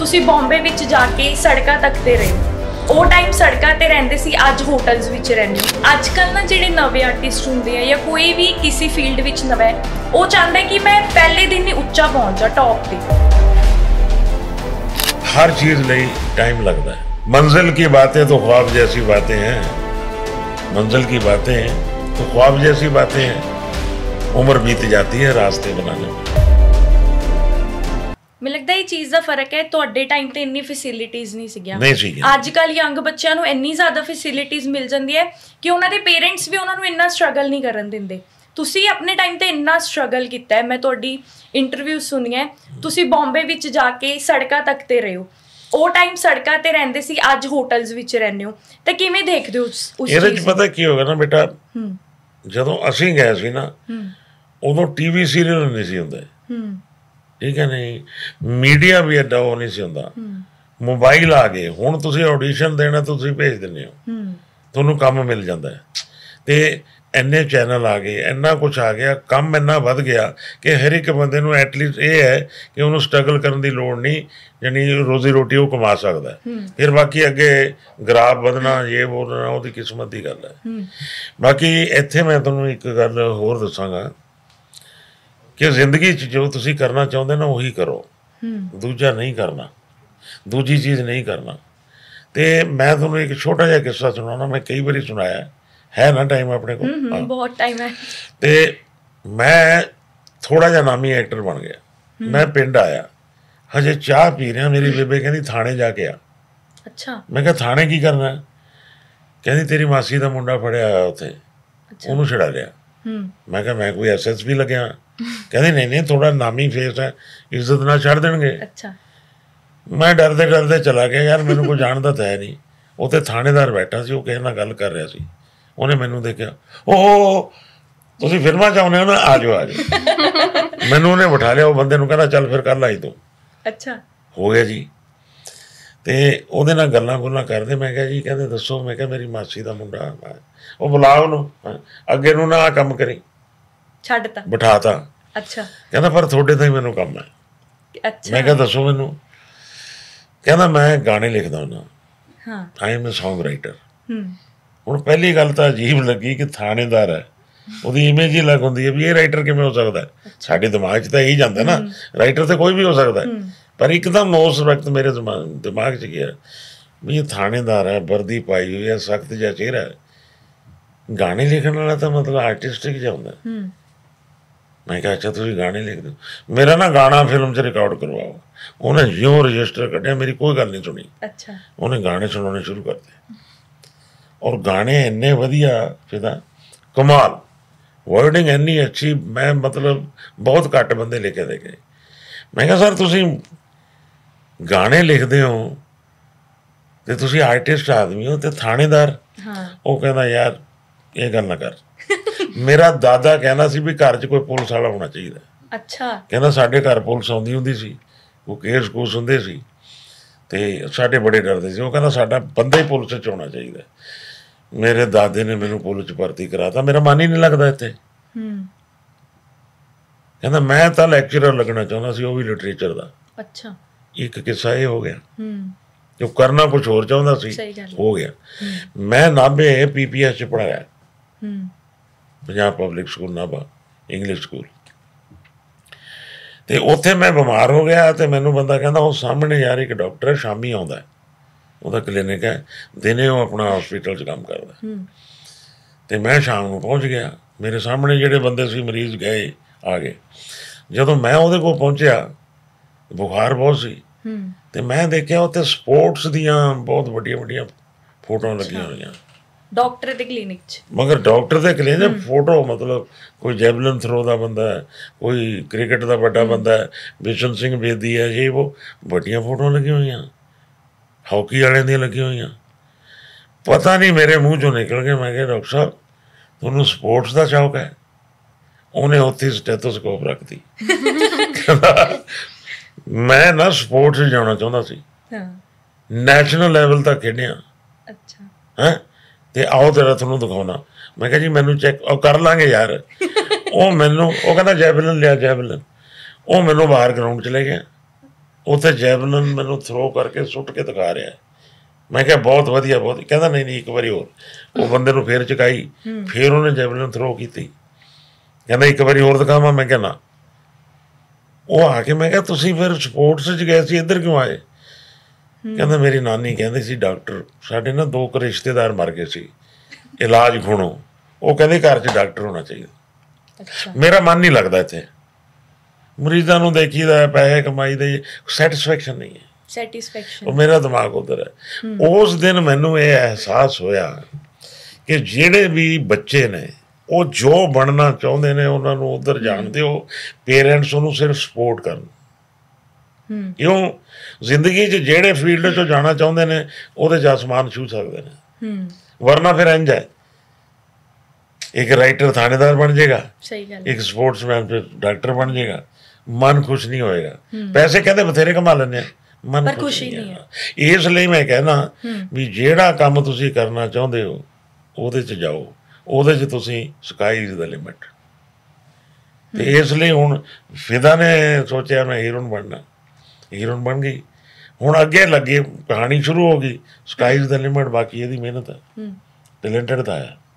ਤੁਸੀਂ ਬੰਬੇ ਵਿੱਚ ਜਾ ਕੇ ਸੜਕਾਂ ਤੇ ਰਹੇ ਉਹ ਟਾਈਮ ਸੜਕਾਂ ਤੇ ਰਹਿੰਦੇ ਸੀ ਅੱਜ ਹੋਟਲਸ ਵਿੱਚ ਰਹਿੰਦੇ ਅੱਜ ਕੱਲ ਨਾ ਜਿਹੜੇ ਨਵੇਂ ਆਰਟਿਸਟ ਹੁੰਦੇ ਆ ਜਾਂ ਕੋਈ ਵੀ ਕਿਸੇ ਫੀਲਡ ਵਿੱਚ ਨਵਾਂ ਹੈ ਉਹ ਚਾਹੁੰਦਾ ਕਿ ਮੈਂ ਪਹਿਲੇ ਦਿਨ ਹੀ ਉੱਚਾ ਪਹੁੰਚ ਜਾ ਟੌਪ ਤੇ ਹਰ ਚੀਜ਼ ਲਈ ਟਾਈਮ ਲੱਗਦਾ ਹੈ ਮੰਜ਼ਿਲ ਕੀ ਬਾਤਾਂ ਤਾਂ ਖੁਆਬ ਜੈਸੀ ਬਾਤਾਂ ਹੈ ਮੰਜ਼ਿਲ ਕੀ ਬਾਤਾਂ ਤਾਂ ਖੁਆਬ ਜੈਸੀ ਬਾਤਾਂ ਹੈ ਉਮਰ ਬੀਤ ਜਾਂਦੀ ਹੈ ਰਾਸਤੇ रास्ते बनाने ਮੈਨੂੰ ਲੱਗਦਾ ਇਹ ਚੀਜ਼ ਦਾ ਫਰਕ ਹੈ ਤੁਹਾਡੇ ਟਾਈਮ ਤੇ ਇੰਨੀ ਫੈਸਿਲਿਟੀਆਂ ਨਹੀਂ ਸੀਗੀਆਂ ਅੱਜ ਕੱਲ ਯੰਗ ਬੱਚਿਆਂ ਨੂੰ ਇੰਨੀ ਜ਼ਿਆਦਾ ਫੈਸਿਲਿਟੀਆਂ ਮਿਲ ਜਾਂਦੀ ਹੈ ਕਿ ਉਹਨਾਂ ਦੇ ਪੇਰੈਂਟਸ ਵੀ ਉਹਨਾਂ ਨੂੰ ਇੰਨਾ ਸਟਰਗਲ ਨਹੀਂ ਕਰਨ ਦਿੰਦੇ ਤੁਸੀਂ ਆਪਣੇ ਟਾਈਮ ਤੇ ਇੰਨਾ ਸਟਰਗਲ ਕੀਤਾ ਹੈ ਮੈਂ ਤੁਹਾਡੀ ਇੰਟਰਵਿਊ ਸੁਣੀਆਂ ਤੁਸੀਂ ਬੰਬੇ ਵਿੱਚ ਜਾ ਕੇ ਸੜਕਾਂ ਤੇ ਰਹੇ ਹੋ ਉਹ ਟਾਈਮ ਸੜਕਾਂ ਤੇ ਰਹਿੰਦੇ ਸੀ ਅੱਜ ਹੋਟਲਸ ਵਿੱਚ ਰਹਿੰਦੇ ਹੋ ਤਾਂ ਕਿਵੇਂ ਦੇਖਦੇ ਹੋ ਉਸ ਚੀਜ਼ ਇਹਦੇ ਵਿੱਚ ਪਤਾ ਕੀ ਹੋਗਾ ਨਾ ਬੇਟਾ ਜਦੋਂ ਅਸੀਂ ਗਏ ਸੀ ਨਾ ਉਦੋਂ ਟੀਵੀ ਸੀਰੀਅਲ ਨਹੀਂ ਸੀ ਹੁੰਦੇ ਹੂੰ ਠੀਕ ਹੈ ਨਹੀਂ ਮੀਡੀਆ ਵੀ ਐਡਾ ਉਹ ਨਹੀਂ ਸੀ ਹੁੰਦਾ ਮੋਬਾਈਲ ਆ ਗਏ ਹੁਣ ਤੁਸੀਂ ਆਡੀਸ਼ਨ ਦੇਣਾ ਤੁਸੀਂ ਭੇਜ ਦਿੰਦੇ ਹੋ ਤੁਹਾਨੂੰ ਕੰਮ ਮਿਲ ਜਾਂਦਾ ਹੈ ਤੇ ਐਨੇ ਚੈਨਲ ਆ ਗਏ ਐਨਾ ਕੁਝ ਆ ਗਿਆ ਕੰਮ ਐਨਾ ਵੱਧ ਗਿਆ ਕਿ ਹਰ ਇੱਕ ਬੰਦੇ ਨੂੰ ਐਟਲੀਸਟ ਇਹ ਹੈ ਕਿ ਉਹਨੂੰ ਸਟਰਗਲ ਕਰਨ ਦੀ ਲੋੜ ਨਹੀਂ ਯਾਨੀ ਰੋਜ਼ੀ ਰੋਟੀ ਉਹ ਕਮਾ ਸਕਦਾ ਫਿਰ ਬਾਕੀ ਅੱਗੇ ਗਰਾਬ ਵਧਣਾ ਇਹ ਬੋਲਣਾ ਉਹਦੀ ਕਿਸਮਤ ਦੀ ਗੱਲ ਹੈ ਬਾਕੀ ਇੱਥੇ ਮੈਂ ਤੁਹਾਨੂੰ ਇੱਕ ਗੱਲ ਹੋਰ ਦੱਸਾਂਗਾ ਕਿ ਜ਼ਿੰਦਗੀ 'ਚ ਜੋ ਤੁਸੀਂ ਕਰਨਾ ਚਾਹੁੰਦੇ ਨਾ ਉਹੀ ਕਰੋ ਦੂਜਾ ਨਹੀਂ ਕਰਨਾ ਦੂਜੀ ਚੀਜ਼ ਨਹੀਂ ਕਰਨਾ ਤੇ ਮੈਂ ਤੁਹਾਨੂੰ ਇੱਕ ਛੋਟਾ ਜਿਹਾ ਕਿੱਸਾ ਸੁਣਾਉਣਾ ਮੈਂ ਕਈ ਵਾਰੀ ਸੁਣਾਇਆ ਹੈ ਨਾ ਟਾਈਮ ਆਪਣੇ ਕੋਲ ਬਹੁਤ ਟਾਈਮ ਹੈ ਤੇ ਮੈਂ ਥੋੜਾ ਜਿਹਾ ਨਾਮੀ ਐਕਟਰ ਬਣ ਗਿਆ ਮੈਂ ਪਿੰਡ ਆਇਆ ਹਜੇ ਚਾਹ ਪੀ ਰਿਹਾ ਮੇਰੀ ਬੇਬੇ ਕਹਿੰਦੀ ਥਾਣੇ ਜਾ ਕੇ ਆ ਅੱਛਾ ਮੈਂ ਕਿਹਾ ਥਾਣੇ ਕੀ ਕਰਨਾ ਕਹਿੰਦੀ ਤੇਰੀ ਮਾਸੀ ਦਾ ਮੁੰਡਾ ਫੜਿਆ ਹੋਇਆ ਉੱਥੇ ਉਹਨੂੰ ਛੜਾ ਲਿਆ ਮੈਂ ਕਿਹਾ ਮੈਂ ਕੋਈ ਐਸਐਸਪੀ ਲੱਗਿਆ ਕਹਿੰਦੇ ਨਹੀਂ ਨਹੀਂ ਥੋੜਾ ਨਾਮੀ ਫੇਸ ਹੈ ਇੱਜ਼ਤ ਨਾਲ ਛੱਡ ਦੇਣਗੇ ਅੱਛਾ ਮੈਂ ਡਰਦੇ ਡਰਦੇ ਚਲਾ ਗਿਆ ਯਾਰ ਮੈਨੂੰ ਕੋਈ ਜਾਣਦਾ ਤਾਂ ਹੈ ਨਹੀਂ ਉੱਥੇ ਥਾਣੇਦਾਰ ਬੈਠਾ ਸੀ ਉਹ ਕਿਸੇ ਨਾਲ ਗੱਲ ਕਰ ਰਿਹਾ ਸੀ ਉਹਨੇ ਮੈਨੂੰ ਦੇਖਿਆ ਓ ਤੁਸੀਂ ਫਿਰਮਾ ਚਾਹੁੰਦੇ ਹੋ ਨਾ ਆ ਜਾਓ ਆ ਜਾਓ ਮੈਨੂੰ ਉਹਨੇ ਬਿਠਾ ਲਿਆ ਉਹ ਬੰਦੇ ਨੂੰ ਕਹਿੰਦਾ ਚੱਲ ਫਿਰ ਕੱਲ ਆਈ ਤੂੰ ਅੱਛਾ ਹੋ ਗਿਆ ਜੀ ਤੇ ਉਹਦੇ ਨਾਲ ਗੱਲਾਂ ਗੁੱਲਾਂ ਕਰਦੇ ਮੈਂ ਕਿਹਾ ਜੀ ਕਹਿੰਦੇ ਦੱਸੋ ਮੈਂ ਕਿਹਾ ਮੇਰੀ ਮਾਸੀ ਦਾ ਮੁੰਡਾ ਉਹ ਬੁਲਾ ਉਹਨੂੰ ਅੱਗੇ ਨੂੰ ਨਾ ਕੰਮ ਕਰੀ ਛੱਡਤਾ ਬਿਠਾਤਾ ਅੱਛਾ ਕਹਿੰਦਾ ਪਰ ਤੁਹਾਡੇ ਤਾਂ ਹੀ ਮੈਨੂੰ ਕੰਮ ਹੈ ਅੱਛਾ ਮੈਂ ਕਿਹਾ ਦੱਸੋ ਮੈਨੂੰ ਕਹਿੰਦਾ ਮੈਂ ਗਾਣੇ ਲਿਖਦਾ ਹਾਂ ਹਾਂ I am a song writer ਹੂੰ ਹੁਣ ਪਹਿਲੀ ਗੱਲ ਤਾਂ ਅਜੀਬ ਲੱਗੀ ਕਿ ਥਾਣੇਦਾਰ ਹੈ ਉਹਦੀ ਇਮੇਜ ਹੀ ਲੱਗ ਹੁੰਦੀ ਹੈ ਵੀ ਇਹ ਰਾਈਟਰ ਕਿਵੇਂ ਹੋ ਸਕਦਾ ਸਾਡੇ ਦਿਮਾਗ 'ਚ ਤਾਂ ਇਹੀ ਜਾਂਦਾ ਨਾ ਰਾਈਟਰ ਤਾਂ ਕੋਈ ਵੀ ਹੋ ਸਕਦਾ पर एकदम उस वक्त मेरे दिमाग दिमाग च गया भी ये थानेदार है वर्दी पाई हुई है सख्त जहा चेहरा है गाने लिखने वाला तो मतलब आर्टिस्टिक जहा होंगे मैं क्या अच्छा तुम गाने लिख दो मेरा ना गाना फिल्म च रिकॉर्ड करवाओ उन्हें ज्यो रजिस्टर क्या मेरी कोई गल नहीं सुनी अच्छा उन्हें गाने सुनाने शुरू करते और गाने इन्ने वाया फिर कमाल वर्डिंग इन्नी अच्छी मैं मतलब बहुत घट बंदे लिखे देखे मैं क्या सर तुम ਗਾਣੇ ਲਿਖਦੇ ਹੋ ਤੇ ਤੁਸੀਂ ਆਰਟਿਸਟ ਆਦਮੀ ਹੋ ਤੇ ਥਾਣੇਦਾਰ ਹਾਂ ਉਹ ਕਹਿੰਦਾ ਯਾਰ ਇਹ ਗੱਲ ਨਾ ਕਰ ਮੇਰਾ ਦਾਦਾ ਕਹਿੰਦਾ ਸੀ ਵੀ ਘਰ 'ਚ ਕੋਈ ਪੁਲਿਸ ਵਾਲਾ ਹੋਣਾ ਚਾਹੀਦਾ ਅੱਛਾ ਕਹਿੰਦਾ ਸਾਡੇ ਘਰ ਪੁਲਿਸ ਆਉਂਦੀ ਹੁੰਦੀ ਸੀ ਉਹ ਕੇਸ ਕੋਸ ਹੁੰਦੇ ਸੀ ਤੇ ਸਾਡੇ ਬੜੇ ਡਰਦੇ ਸੀ ਉਹ ਕਹਿੰਦਾ ਸਾਡਾ ਬੰਦਾ ਹੀ ਪੁਲਿਸ 'ਚ ਹੋਣਾ ਚਾਹੀਦਾ ਮੇਰੇ ਦਾਦੇ ਨੇ ਮੈਨੂੰ ਪੁਲਿਸ 'ਚ ਭਰਤੀ ਕਰਾਤਾ ਮੇਰਾ ਮਨ ਹੀ ਨਹੀਂ ਲੱਗਦਾ ਇੱਥੇ ਹੂੰ ਕਹਿੰਦਾ ਮੈਂ ਤਾਂ ਲੈਕਚਰਰ ਲੱਗਣਾ ਚਾਹੁੰਦਾ ਸੀ ਉਹ ਵੀ ਲਿਟਰੇਚਰ ਦਾ ਅੱਛਾ ਇੱਕ ਕਿੱਸਾ ਇਹ ਹੋ ਗਿਆ ਹੂੰ ਜੋ ਕਰਨਾ ਕੁਝ ਹੋਰ ਚਾਹੁੰਦਾ ਸੀ ਹੋ ਗਿਆ ਮੈਂ ਨਾਬੇ ਪੀਪੀਐਸ ਚ ਪੜਾਇਆ ਹੂੰ Punjab public school Nabha English school ਤੇ ਉੱਥੇ ਮੈਂ ਬਿਮਾਰ ਹੋ ਗਿਆ ਤੇ ਮੈਨੂੰ ਬੰਦਾ ਕਹਿੰਦਾ ਉਹ ਸਾਹਮਣੇ ਯਾਰ ਇੱਕ ਡਾਕਟਰ ਸ਼ਾਮੀ ਆਉਂਦਾ ਉਹਦਾ ਕਲੀਨਿਕ ਹੈ ਦਿਨੇ ਉਹ ਆਪਣਾ ਹਸਪੀਟਲ 'ਚ ਕੰਮ ਕਰਦਾ ਹੂੰ ਤੇ ਮੈਂ ਸ਼ਾਮ ਨੂੰ ਪਹੁੰਚ ਗਿਆ ਮੇਰੇ ਸਾਹਮਣੇ ਜਿਹੜੇ ਬੰਦੇ ਸੀ ਮਰੀਜ਼ ਗਏ ਆ ਗਏ ਜਦੋਂ ਮੈਂ ਉਹਦੇ ਕੋਲ ਪਹੁੰਚਿਆ ਬੁਖਾਰ ਬਹੁਤ ਸੀ ਤੇ ਮੈਂ ਦੇਖਿਆ ਉੱਥੇ ਸਪੋਰਟਸ ਦੀਆਂ ਬਹੁਤ ਵੱਡੀਆਂ ਵੱਡੀਆਂ ਫੋਟੋਆਂ ਲੱਗੀਆਂ ਹੋਈਆਂ ਡਾਕਟਰ ਦੇ ਕਲੀਨਿਕ 'ਚ ਮਗਰ ਡਾਕਟਰ ਦੇ ਕਲੀਨਿਕ 'ਚ ਫੋਟੋ ਮਤਲਬ ਕੋਈ ਜੈਵਲਨ ਥਰੋ ਦਾ ਬੰਦਾ ਹੈ ਕੋਈ ਕ੍ਰਿਕਟ ਦਾ ਵੱਡਾ ਬੰਦਾ ਵਿਸ਼ਨ ਸਿੰਘ ਬੇਦੀ ਹੈ ਜੀ ਉਹ ਵੱਡੀਆਂ ਫੋਟੋਆਂ ਲੱਗੀਆਂ ਹੋਈਆਂ ਹਾਕੀ ਵਾਲਿਆਂ ਦੀਆਂ ਲੱਗੀਆਂ ਹੋਈਆਂ ਪਤਾ ਨਹੀਂ ਮੇਰੇ ਮੂੰਹ ਚੋਂ ਨਿਕਲ ਗਿਆ ਮੈਂ ਕਿਹਾ ਡਾਕਟਰ ਸਾਹਿਬ ਤੁਹਾਨੂੰ ਸਪੋਰਟਸ ਦਾ ਸ਼ੌਕ ਹੈ ਉਹਨੇ ਉੱਥੇ ਸਟੈਥੋਸਕੋਪ ਰੱਖਦੀ ਮੈਂ ਨਾ ਸਪੋਰਟਸ ਜਾਣਾ ਚਾਹੁੰਦਾ ਸੀ ਹਾਂ ਨੈਸ਼ਨਲ ਲੈਵਲ ਤੱਕ ਖੇਡਿਆ ਅੱਛਾ ਹੈ ਤੇ ਆਓ ਤੇਰਾ ਤੁਹਾਨੂੰ ਦਿਖਾਉਣਾ ਮੈਂ ਕਿਹਾ ਜੀ ਮੈਨੂੰ ਚੈੱਕ ਉਹ ਕਰ ਲਾਂਗੇ ਯਾਰ ਉਹ ਮੈਨੂੰ ਉਹ ਕਹਿੰਦਾ ਜੈਵਲਨ ਲਿਆ ਜੈਵਲਨ ਉਹ ਮੈਨੂੰ ਬਾਹਰ ਗਰਾਊਂਡ ਚ ਲੈ ਗਿਆ ਉੱਥੇ ਜੈਵਲਨ ਮੈਨੂੰ ਥਰੋ ਕਰਕੇ ਸੁੱਟ ਕੇ ਦਿਖਾ ਰਿਹਾ ਮੈਂ ਕਿਹਾ ਬਹੁਤ ਵਧੀਆ ਬਹੁਤ ਕਹਿੰਦਾ ਨਹੀਂ ਨਹੀਂ ਇੱਕ ਵਾਰੀ ਹੋਰ ਉਹ ਬੰਦੇ ਨੂੰ ਫੇਰ ਚਕਾਈ ਫੇਰ ਉਹਨੇ ਜੈਵਲਨ ਥਰੋ ਕੀਤੀ ਕਹਿੰਦਾ ਇੱਕ ਵਾਰੀ ਹੋਰ ਦਿਖਾਵਾਂ ਮੈਂ ਕਿਹਾ ਨਾ ਉਹ ਆ ਕੇ ਮੈਂ ਕਿਹਾ ਤੁਸੀਂ ਫਿਰ ਸਪੋਰਟਸ 'ਚ ਗਏ ਸੀ ਇੱਧਰ ਕਿਉਂ ਆਏ ਕਹਿੰਦਾ ਮੇਰੀ ਨਾਨੀ ਕਹਿੰਦੇ ਸੀ ਡਾਕਟਰ ਸਾਡੇ ਨਾਲ ਦੋ ਰਿਸ਼ਤੇਦਾਰ ਮਰ ਗਏ ਸੀ ਇਲਾਜ ਖੋਣੋ ਉਹ ਕਹਿੰਦੇ ਘਰ 'ਚ ਡਾਕਟਰ ਹੋਣਾ ਚਾਹੀਦਾ ਮੇਰਾ ਮਨ ਨਹੀਂ ਲੱਗਦਾ ਇੱਥੇ ਮਰੀਜ਼ਾਂ ਨੂੰ ਦੇਖੀਦਾ ਪੈਸੇ ਕਮਾਈ ਦੇ ਸੈਟੀਸਫੈਕਸ਼ਨ ਨਹੀਂ ਹੈ ਸੈਟੀਸਫੈਕਸ਼ਨ ਉਹ ਮੇਰਾ ਦਿਮਾਗ ਉਧਰ ਹੈ ਉਸ ਦਿਨ ਮੈਨੂੰ ਇਹ ਅਹਿਸਾਸ ਹੋਇਆ ਕਿ ਜਿਹੜੇ ਵੀ ਬੱਚੇ ਨੇ ਉਹ ਜੋ ਬਣਨਾ ਚਾਹੁੰਦੇ ਨੇ ਉਹਨਾਂ ਨੂੰ ਉਧਰ ਜਾਣ ਦਿਓ ਪੇਰੈਂਟਸ ਉਹਨੂੰ ਸਿਰਫ ਸਪੋਰਟ ਕਰਨ ਕਿਉਂ ਜ਼ਿੰਦਗੀ 'ਚ ਜਿਹੜੇ ਫੀਲਡ 'ਚ ਜਾਣਾ ਚਾਹੁੰਦੇ ਨੇ ਉਹਦੇ 'ਚ ਛੂ ਸਕਦੇ ਨੇ ਵਰਨਾ ਫਿਰ ਇੰਜ ਹੈ ਇੱਕ ਰਾਈਟਰ ਥਾਣੇਦਾਰ ਬਣ ਜਾਏਗਾ ਸਹੀ ਗੱਲ ਇੱਕ ਸਪੋਰਟਸਮੈਨ ਫਿਰ ਡਾਕਟਰ ਬਣ ਜਾਏਗਾ ਮਨ ਖੁਸ਼ ਨਹੀਂ ਹੋਏਗਾ ਪੈਸੇ ਕਹਿੰਦੇ ਬਥੇਰੇ ਕਮਾ ਲੈਣੇ ਆ ਮਨ ਪਰ ਖੁਸ਼ੀ ਨਹੀਂ ਹੈ ਇਸ ਲਈ ਮੈਂ ਕਹਿੰਦਾ ਵੀ ਜਿਹੜਾ ਕੰਮ ਤੁਸੀਂ ਕਰਨਾ ਚਾਹੁੰਦੇ ਹੋ ਉਹਦੇ 'ਚ ਜਾਓ ਉਹਦੇ 'ਚ ਤੁਸੀਂ ਸਕਾਈ ਇਜ਼ ਦਾ ਲਿਮਿਟ ਤੇ ਇਸ ਲਈ ਹੁਣ ਫਿਦਾ ਨੇ ਸੋਚਿਆ ਮੈਂ ਹੀਰੋਨ ਬਣਨਾ ਹੀਰੋਨ ਬਣ ਗਈ ਹੁਣ ਅੱਗੇ ਲੱਗੇ ਕਹਾਣੀ ਸ਼ੁਰੂ ਹੋ ਗਈ ਸਕਾਈ ਇਜ਼ ਦਾ ਲਿਮਿਟ ਬਾਕੀ ਇਹਦੀ ਮਿਹਨਤ ਹੈ ਟੈਲੈਂਟਡ ਦਾ ਹੈ